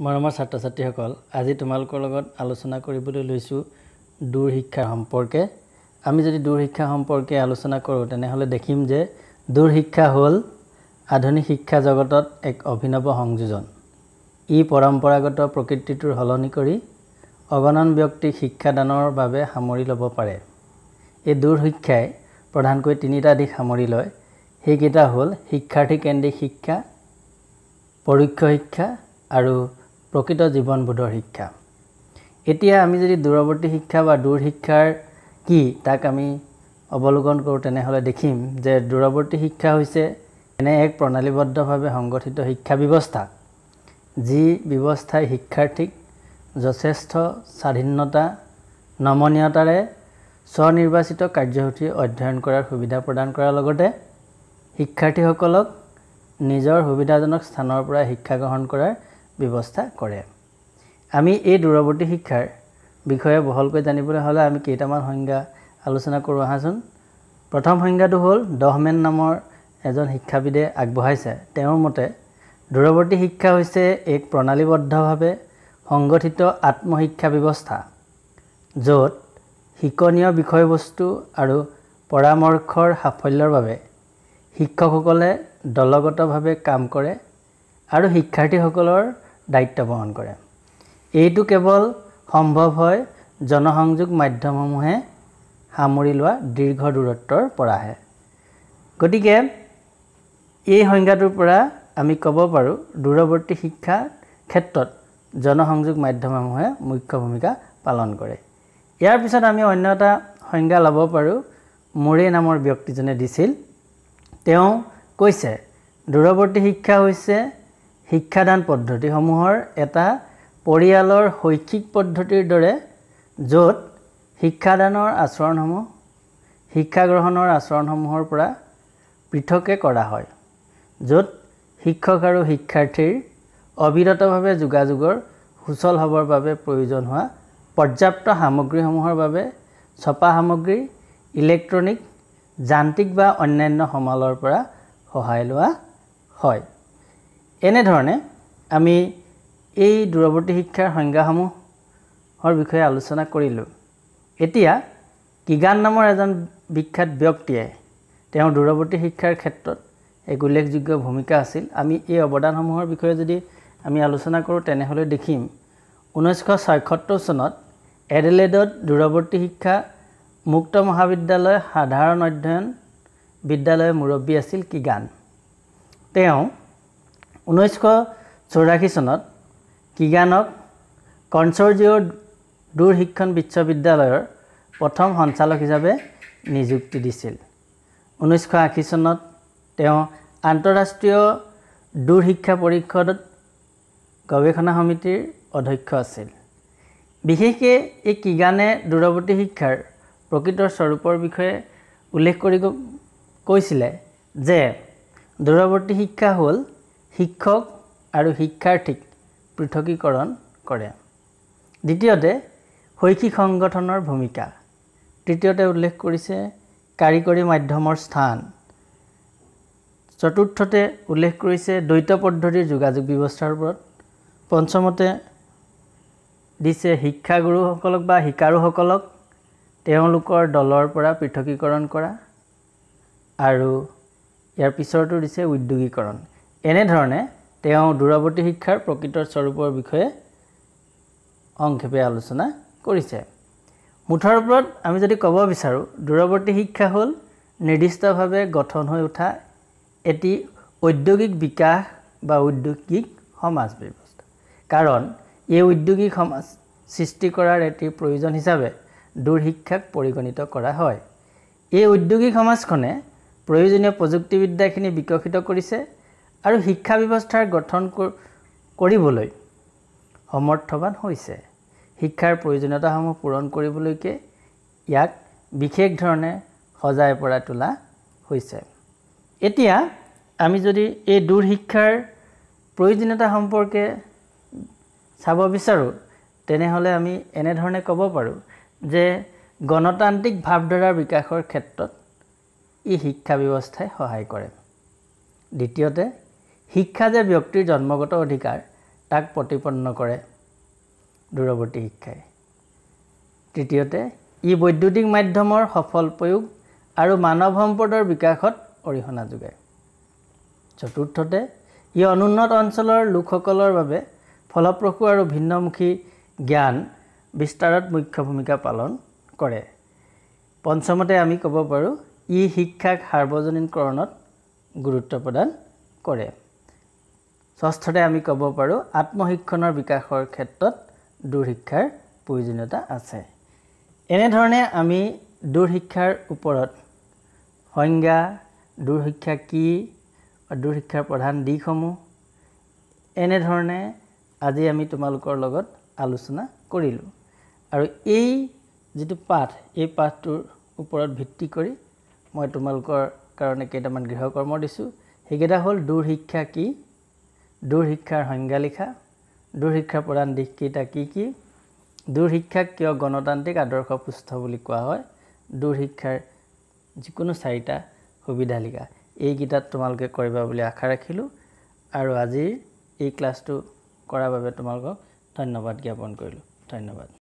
মৰমৰ ছাত্ৰ ছাত্ৰীসকল আজি তোমালোকৰ লগত আলোচনা কৰিবলৈ লৈছোঁ দূৰ শিক্ষা সম্পৰ্কে আমি যদি দূৰ শিক্ষা সম্পৰ্কে আলোচনা কৰোঁ তেনেহ'লে দেখিম যে দূৰ শিক্ষা হ'ল আধুনিক শিক্ষা জগতত এক অভিনৱ সংযোজন ই পৰম্পৰাগত প্ৰকৃতিটোৰ সলনি কৰি অগণন ব্যক্তিক শিক্ষাদানৰ বাবে সামৰি ল'ব পাৰে এই দূৰ শিক্ষাই প্ৰধানকৈ তিনিটা দিশ সামৰি লয় সেইকেইটা হ'ল শিক্ষাৰ্থীকেন্দ্ৰিক শিক্ষা পৰোক্ষ শিক্ষা আৰু প্ৰকৃত জীৱনবোধৰ শিক্ষা এতিয়া আমি যদি দূৰৱৰ্তী শিক্ষা বা দূৰ শিক্ষাৰ কি তাক আমি অৱলোকন কৰোঁ তেনেহ'লে দেখিম যে দূৰৱৰ্তী শিক্ষা হৈছে এনে এক প্ৰণালীবদ্ধভাৱে সংগঠিত শিক্ষা ব্যৱস্থা যি ব্যৱস্থাই শিক্ষাৰ্থীক যথেষ্ট স্বাধীনতা নমনীয়তাৰে স্বনিৰ্বাচিত কাৰ্যসূচী অধ্যয়ন কৰাৰ সুবিধা প্ৰদান কৰাৰ লগতে শিক্ষাৰ্থীসকলক নিজৰ সুবিধাজনক স্থানৰ পৰা শিক্ষা গ্ৰহণ কৰাৰ ব্যৱস্থা কৰে আমি এই দূৰৱৰ্তী শিক্ষাৰ বিষয়ে বহলকৈ জানিবলৈ হ'লে আমি কেইটামান সংজ্ঞা আলোচনা কৰোঁ আহাচোন প্ৰথম সংজ্ঞাটো হ'ল দহমেন নামৰ এজন শিক্ষাবিদে আগবঢ়াইছে তেওঁৰ মতে দূৰৱৰ্তী শিক্ষা হৈছে এক প্ৰণালীবদ্ধভাৱে সংগঠিত আত্মশিক্ষা ব্যৱস্থা য'ত শিকনীয় বিষয়বস্তু আৰু পৰামৰ্শৰ সাফল্যৰ বাবে শিক্ষকসকলে দলগতভাৱে কাম কৰে আৰু শিক্ষাৰ্থীসকলৰ দায়িত্ব বহন কৰে এইটো কেৱল সম্ভৱ হয় জনসংযোগ মাধ্যমসমূহে সামৰি লোৱা দীৰ্ঘ দূৰত্বৰ পৰাহে গতিকে এই সংজ্ঞাটোৰ পৰা আমি ক'ব পাৰোঁ দূৰৱৰ্তী শিক্ষাৰ ক্ষেত্ৰত জনসংযোগ মাধ্যমসমূহে মুখ্য ভূমিকা পালন কৰে ইয়াৰ পিছত আমি অন্য এটা সংজ্ঞা ল'ব পাৰোঁ মোৰে নামৰ ব্যক্তিজনে দিছিল তেওঁ কৈছে দূৰৱৰ্তী শিক্ষা হৈছে শিক্ষাদান পদ্ধতিসমূহৰ এটা পৰিয়ালৰ শৈক্ষিক পদ্ধতিৰ দৰে য'ত শিক্ষাদানৰ আচৰণসমূহ শিক্ষা গ্ৰহণৰ আচৰণসমূহৰ পৰা পৃথকে কৰা হয় য'ত শিক্ষক আৰু শিক্ষাৰ্থীৰ অবিৰতভাৱে যোগাযোগৰ সুচল হ'বৰ বাবে প্ৰয়োজন হোৱা পৰ্যাপ্ত সামগ্ৰীসমূহৰ বাবে ছপা সামগ্ৰী ইলেক্ট্ৰনিক যান্ত্ৰিক বা অন্যান্য সমালৰ পৰা সহায় লোৱা হয় এনেধৰণে আমি এই দূৰৱৰ্তী শিক্ষাৰ সংজ্ঞাসমূহৰ বিষয়ে আলোচনা কৰিলোঁ এতিয়া কিগান নামৰ এজন বিখ্যাত ব্যক্তিয়ে তেওঁৰ দূৰৱৰ্তী শিক্ষাৰ ক্ষেত্ৰত এক উল্লেখযোগ্য ভূমিকা আছিল আমি এই অৱদানসমূহৰ বিষয়ে যদি আমি আলোচনা কৰোঁ তেনেহ'লে দেখিম ঊনৈছশ ছয়সত্তৰ চনত এডেলেডত দূৰৱৰ্তী শিক্ষা মুক্ত মহাবিদ্যালয় সাধাৰণ অধ্যয়ন বিদ্যালয়ৰ মুৰব্বী আছিল কিগান তেওঁ ঊনৈছশ চৌৰাশী চনত কিগানক কনচৰ্জিঅ' দূৰ শিক্ষণ বিশ্ববিদ্যালয়ৰ প্ৰথম সঞ্চালক হিচাপে নিযুক্তি দিছিল ঊনৈছশ আশী চনত তেওঁ আন্তঃৰাষ্ট্ৰীয় দূৰ শিক্ষা পৰিষদত গৱেষণা সমিতিৰ অধ্যক্ষ আছিল বিশেষকৈ এই কিগানে দূৰৱৰ্তী শিক্ষাৰ প্ৰকৃত স্বৰূপৰ বিষয়ে উল্লেখ কৰি কৈছিলে যে দূৰৱৰ্তী শিক্ষা হ'ল শিক্ষক আৰু শিক্ষাৰ্থীক পৃথকীকৰণ কৰে দ্বিতীয়তে শৈক্ষিক সংগঠনৰ ভূমিকা তৃতীয়তে উল্লেখ কৰিছে কাৰিকৰী মাধ্যমৰ স্থান চতুৰ্থতে উল্লেখ কৰিছে দ্বৈত পদ্ধতিৰ যোগাযোগ ব্যৱস্থাৰ ওপৰত পঞ্চমতে দিছে শিক্ষাগুৰুসকলক বা শিকাৰুসকলক তেওঁলোকৰ দলৰ পৰা পৃথকীকৰণ কৰা আৰু ইয়াৰ পিছৰটো দিছে উদ্যোগীকৰণ এনেধৰণে তেওঁ দূৰৱৰ্তী শিক্ষাৰ প্ৰকৃত স্বৰূপৰ বিষয়ে সংক্ষেপে আলোচনা কৰিছে মুঠৰ ওপৰত আমি যদি ক'ব বিচাৰোঁ দূৰৱৰ্তী শিক্ষা হ'ল নিৰ্দিষ্টভাৱে গঠন হৈ উঠা এটি ঔদ্যোগিক বিকাশ বা ঔদ্যোগিক সমাজ ব্যৱস্থা কাৰণ এই ঔদ্যোগিক সমাজ সৃষ্টি কৰাৰ এটি প্ৰয়োজন হিচাপে দূৰ শিক্ষাক পৰিগণিত কৰা হয় এই ঔদ্যোগিক সমাজখনে প্ৰয়োজনীয় প্ৰযুক্তিবিদ্যাখিনি বিকশিত কৰিছে আৰু শিক্ষা ব্যৱস্থাৰ গঠন কৰিবলৈ সমৰ্থৱান হৈছে শিক্ষাৰ প্ৰয়োজনীয়তাসমূহ পূৰণ কৰিবলৈকে ইয়াক বিশেষ ধৰণে সজাই পৰাই তোলা হৈছে এতিয়া আমি যদি এই দূৰ শিক্ষাৰ প্ৰয়োজনীয়তা সম্পৰ্কে চাব বিচাৰোঁ তেনেহ'লে আমি এনেধৰণে ক'ব পাৰোঁ যে গণতান্ত্ৰিক ভাৱধাৰাৰ বিকাশৰ ক্ষেত্ৰত ই শিক্ষা ব্যৱস্থাই সহায় কৰে দ্বিতীয়তে শিক্ষা যে ব্যক্তিৰ জন্মগত অধিকাৰ তাক প্ৰতিপন্ন কৰে দূৰৱৰ্তী শিক্ষাই তৃতীয়তে ই বৈদ্যুতিক মাধ্যমৰ সফল প্ৰয়োগ আৰু মানৱ সম্পদৰ বিকাশত অৰিহণা যোগায় চতুৰ্থতে ই অনুন্নত অঞ্চলৰ লোকসকলৰ বাবে ফলপ্ৰসূ আৰু ভিন্নমুখী জ্ঞান বিস্তাৰত মুখ্য ভূমিকা পালন কৰে পঞ্চমতে আমি ক'ব পাৰোঁ ই শিক্ষাক সাৰ্বজনীনকৰণত গুৰুত্ব প্ৰদান কৰে ষষ্ঠতে আমি ক'ব পাৰোঁ আত্মশিক্ষণৰ বিকাশৰ ক্ষেত্ৰত দূৰ শিক্ষাৰ প্ৰয়োজনীয়তা আছে এনেধৰণে আমি দূৰ শিক্ষাৰ ওপৰত সংজ্ঞা দূৰ শিক্ষা কি দূৰ শিক্ষাৰ প্ৰধান দিশসমূহ এনেধৰণে আজি আমি তোমালোকৰ লগত আলোচনা কৰিলোঁ আৰু এই যিটো পাঠ এই পাঠটোৰ ওপৰত ভিত্তি কৰি মই তোমালোকৰ কাৰণে কেইটামান গৃহকৰ্ম দিছোঁ সেইকেইটা হ'ল দূৰ শিক্ষা কি দূৰ শিক্ষাৰ সংজ্ঞা লিখা দূৰ শিক্ষাৰ প্ৰধান দিশকেইটা কি কি দূৰ শিক্ষাক কিয় গণতান্ত্ৰিক আদৰ্শ পুষ্ঠ বুলি কোৱা হয় দূৰ শিক্ষাৰ যিকোনো চাৰিটা সুবিধা লিখা এইকেইটাত তোমালোকে কৰিবা বুলি আশা ৰাখিলোঁ আৰু আজিৰ এই ক্লাছটো কৰাৰ বাবে তোমালোকক ধন্যবাদ জ্ঞাপন কৰিলোঁ ধন্যবাদ